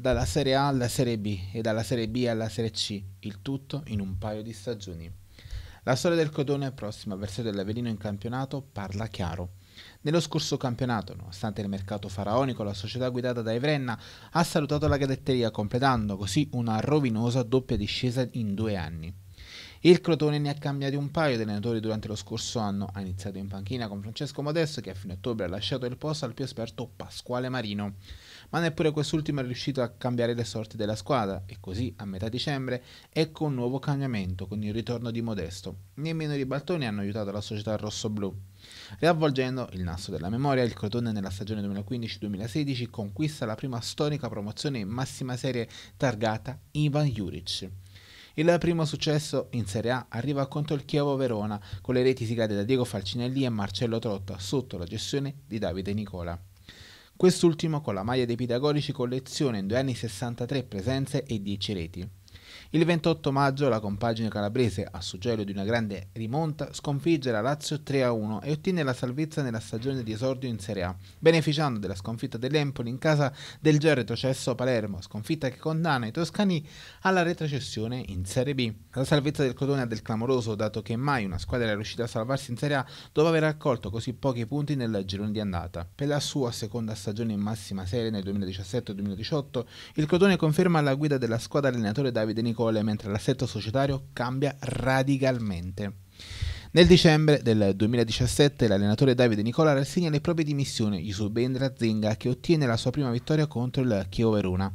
dalla Serie A alla Serie B e dalla Serie B alla Serie C, il tutto in un paio di stagioni. La storia del Codone prossima al verso dell'Avelino in campionato parla chiaro. Nello scorso campionato, nonostante il mercato faraonico, la società guidata da Evrenna ha salutato la cadetteria completando così una rovinosa doppia discesa in due anni. Il Crotone ne ha cambiati un paio di allenatori durante lo scorso anno, ha iniziato in panchina con Francesco Modesto che a fine ottobre ha lasciato il posto al più esperto Pasquale Marino ma neppure quest'ultimo è riuscito a cambiare le sorti della squadra e così a metà dicembre ecco un nuovo cambiamento con il ritorno di Modesto. Nemmeno i ribaltoni hanno aiutato la società rossoblù. Riavvolgendo il naso della memoria, il Crotone nella stagione 2015-2016 conquista la prima storica promozione in massima serie targata Ivan Juric. Il primo successo in Serie A arriva contro il Chievo Verona, con le reti siglate da Diego Falcinelli e Marcello Trotta, sotto la gestione di Davide Nicola. Quest'ultimo con la maglia dei Pitagorici collezione in due anni 63 presenze e 10 reti. Il 28 maggio la compagine calabrese, a suggello di una grande rimonta, sconfigge la Lazio 3-1 e ottiene la salvezza nella stagione di esordio in Serie A, beneficiando della sconfitta dell'Empoli in casa del già retrocesso Palermo, sconfitta che condanna i toscani alla retrocessione in Serie B. La salvezza del Crotone ha del clamoroso, dato che mai una squadra era riuscita a salvarsi in Serie A dopo aver raccolto così pochi punti nel girone di andata. Per la sua seconda stagione in massima serie nel 2017-2018, il Crotone conferma la guida della squadra allenatore Davide Nicola colle, mentre l'assetto societario cambia radicalmente. Nel dicembre del 2017 l'allenatore Davide Nicola rassegna le proprie dimissioni, gli subentra Zinga che ottiene la sua prima vittoria contro il Chievo Verona.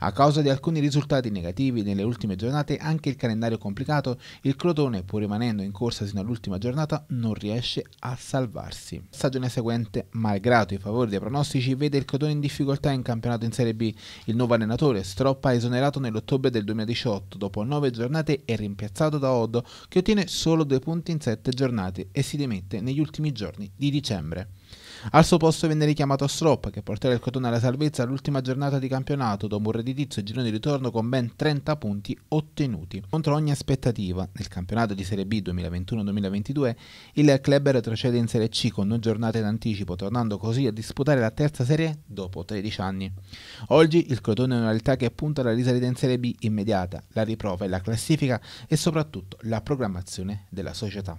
A causa di alcuni risultati negativi nelle ultime giornate, anche il calendario complicato, il Crotone, pur rimanendo in corsa sino all'ultima giornata, non riesce a salvarsi. Stagione seguente, malgrado i favori dei pronostici, vede il Crotone in difficoltà in campionato in Serie B. Il nuovo allenatore, Stroppa, è esonerato nell'ottobre del 2018 dopo nove giornate e rimpiazzato da Oddo, che ottiene solo due punti in Serie B 7 giornate e si dimette negli ultimi giorni di dicembre. Al suo posto venne richiamato Strop, che porterà il Cotone alla salvezza all'ultima giornata di campionato, dopo un redditizio girone di ritorno con ben 30 punti ottenuti. Contro ogni aspettativa, nel campionato di Serie B 2021-2022, il club retrocede in Serie C con due giornate in anticipo, tornando così a disputare la terza Serie dopo 13 anni. Oggi il Cotone è una realtà che punta alla risalita in Serie B immediata, la riprova e la classifica e soprattutto la programmazione della società.